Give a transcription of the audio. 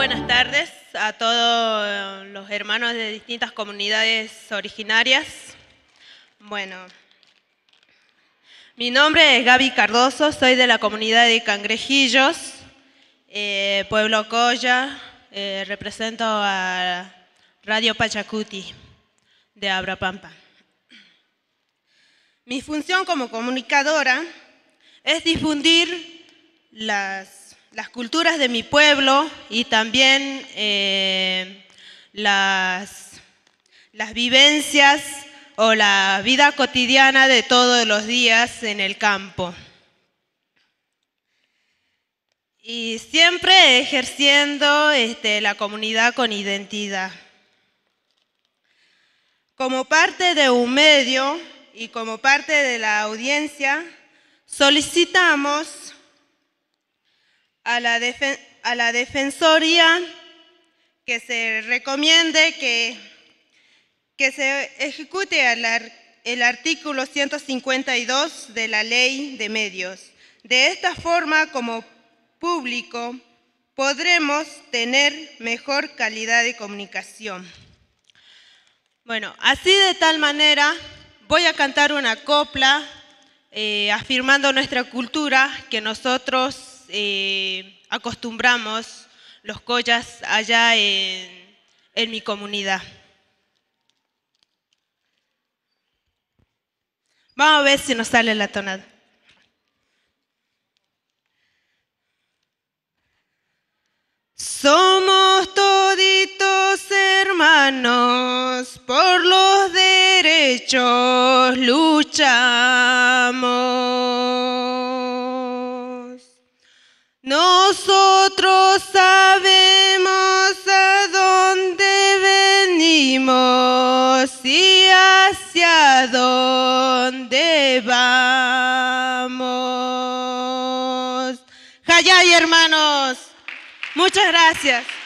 buenas tardes a todos los hermanos de distintas comunidades originarias. Bueno, mi nombre es Gaby Cardoso, soy de la comunidad de Cangrejillos, eh, Pueblo Coya, eh, represento a Radio Pachacuti de Abrapampa. Mi función como comunicadora es difundir las las culturas de mi pueblo y también eh, las, las vivencias o la vida cotidiana de todos los días en el campo. Y siempre ejerciendo este, la comunidad con identidad. Como parte de un medio y como parte de la audiencia, solicitamos a la, a la Defensoría que se recomiende que, que se ejecute el artículo 152 de la Ley de Medios. De esta forma, como público, podremos tener mejor calidad de comunicación. Bueno, así de tal manera voy a cantar una copla eh, afirmando nuestra cultura que nosotros eh, acostumbramos los collas allá en, en mi comunidad. Vamos a ver si nos sale la tonada. Somos toditos hermanos, por los derechos luchamos. Nosotros sabemos a dónde venimos y hacia dónde vamos. Jayay, hermanos. Muchas gracias.